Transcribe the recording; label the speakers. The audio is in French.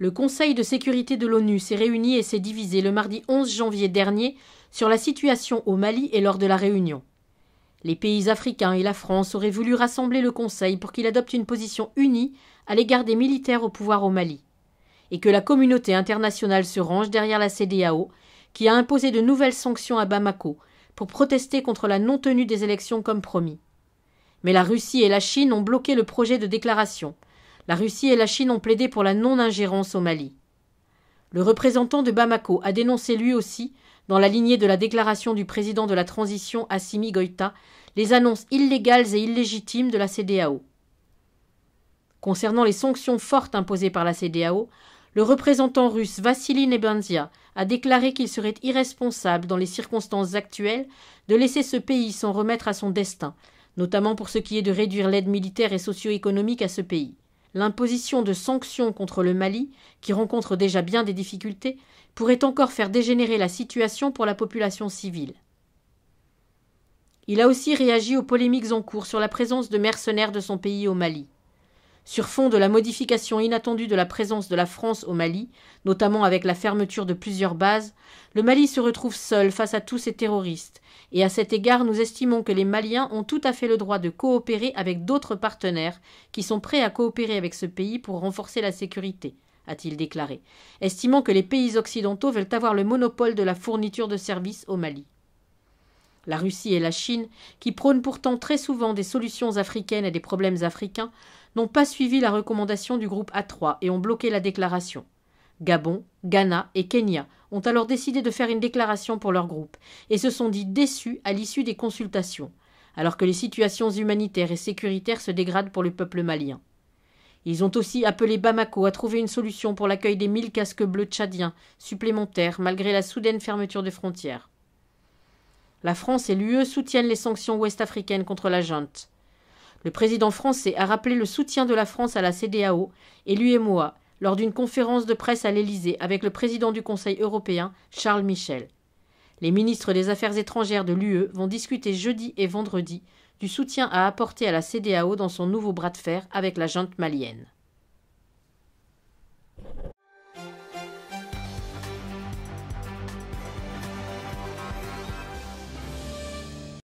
Speaker 1: Le Conseil de sécurité de l'ONU s'est réuni et s'est divisé le mardi 11 janvier dernier sur la situation au Mali et lors de la réunion. Les pays africains et la France auraient voulu rassembler le Conseil pour qu'il adopte une position unie à l'égard des militaires au pouvoir au Mali, et que la communauté internationale se range derrière la CDAO, qui a imposé de nouvelles sanctions à Bamako pour protester contre la non tenue des élections comme promis. Mais la Russie et la Chine ont bloqué le projet de déclaration, la Russie et la Chine ont plaidé pour la non-ingérence au Mali. Le représentant de Bamako a dénoncé lui aussi, dans la lignée de la déclaration du président de la transition Assimi Goïta, les annonces illégales et illégitimes de la CDAO. Concernant les sanctions fortes imposées par la CDAO, le représentant russe Vassili Nebenzia a déclaré qu'il serait irresponsable, dans les circonstances actuelles, de laisser ce pays s'en remettre à son destin, notamment pour ce qui est de réduire l'aide militaire et socio-économique à ce pays l'imposition de sanctions contre le Mali, qui rencontre déjà bien des difficultés, pourrait encore faire dégénérer la situation pour la population civile. Il a aussi réagi aux polémiques en cours sur la présence de mercenaires de son pays au Mali sur fond de la modification inattendue de la présence de la France au Mali, notamment avec la fermeture de plusieurs bases, le Mali se retrouve seul face à tous ces terroristes, et à cet égard nous estimons que les Maliens ont tout à fait le droit de coopérer avec d'autres partenaires qui sont prêts à coopérer avec ce pays pour renforcer la sécurité a-t-il déclaré, estimant que les pays occidentaux veulent avoir le monopole de la fourniture de services au Mali la Russie et la Chine, qui prônent pourtant très souvent des solutions africaines à des problèmes africains, n'ont pas suivi la recommandation du groupe A3 et ont bloqué la déclaration. Gabon, Ghana et Kenya ont alors décidé de faire une déclaration pour leur groupe et se sont dit déçus à l'issue des consultations, alors que les situations humanitaires et sécuritaires se dégradent pour le peuple malien. Ils ont aussi appelé Bamako à trouver une solution pour l'accueil des mille casques bleus tchadiens supplémentaires malgré la soudaine fermeture des frontières. La France et l'UE soutiennent les sanctions ouest-africaines contre la junte. Le président français a rappelé le soutien de la France à la CDAO et lui moi, lors d'une conférence de presse à l'Élysée avec le président du Conseil européen, Charles Michel. Les ministres des Affaires étrangères de l'UE vont discuter jeudi et vendredi du soutien à apporter à la CDAO dans son nouveau bras de fer avec la junte malienne.